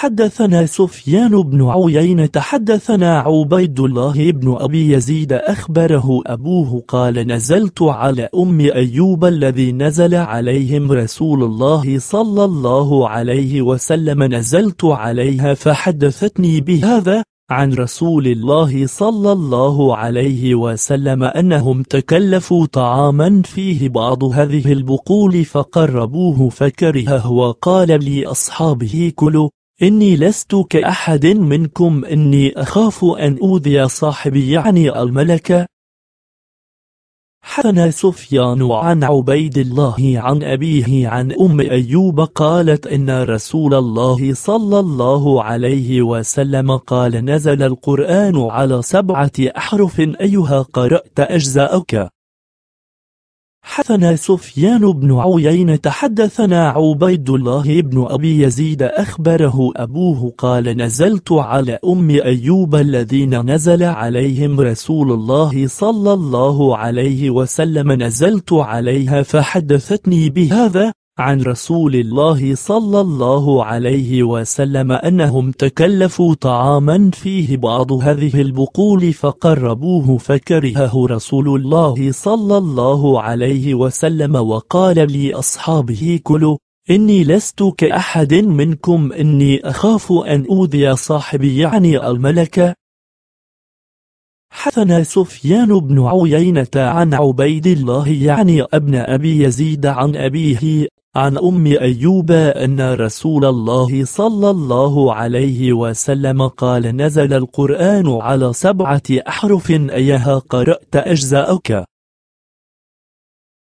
حدثنا سفيان بن عيينة حدثنا عبيد الله بن أبي يزيد أخبره أبوه قال نزلت على أم أيوب الذي نزل عليهم رسول الله صلى الله عليه وسلم نزلت عليها فحدثتني بهذا عن رسول الله صلى الله عليه وسلم أنهم تكلفوا طعاما فيه بعض هذه البقول فقربوه فكرهه وقال لأصحابه كلوا إني لست كأحد منكم إني أخاف أن أوذي صاحبي يعني الملكة حدثنا سفيان عن عبيد الله عن أبيه عن أم أيوب قالت إن رسول الله صلى الله عليه وسلم قال نزل القرآن على سبعة أحرف أيها قرأت أجزاءك حدثنا سفيان بن عويين تحدثنا عبيد الله بن أبي يزيد أخبره أبوه قال نزلت على أم أيوب الذين نزل عليهم رسول الله صلى الله عليه وسلم نزلت عليها فحدثتني بهذا عن رسول الله صلى الله عليه وسلم أنهم تكلفوا طعاما فيه بعض هذه البقول فقربوه فكرهه رسول الله صلى الله عليه وسلم وقال لأصحابه كلوا إني لست كأحد منكم إني أخاف أن أوذي صاحبي يعني الملكة حثنا سفيان بن عيينة عن عبيد الله يعني ابن أبي يزيد عن أبيه عن أم أيوب أن رسول الله صلى الله عليه وسلم قال نزل القرآن على سبعة أحرف أيها قرأت أجزاءك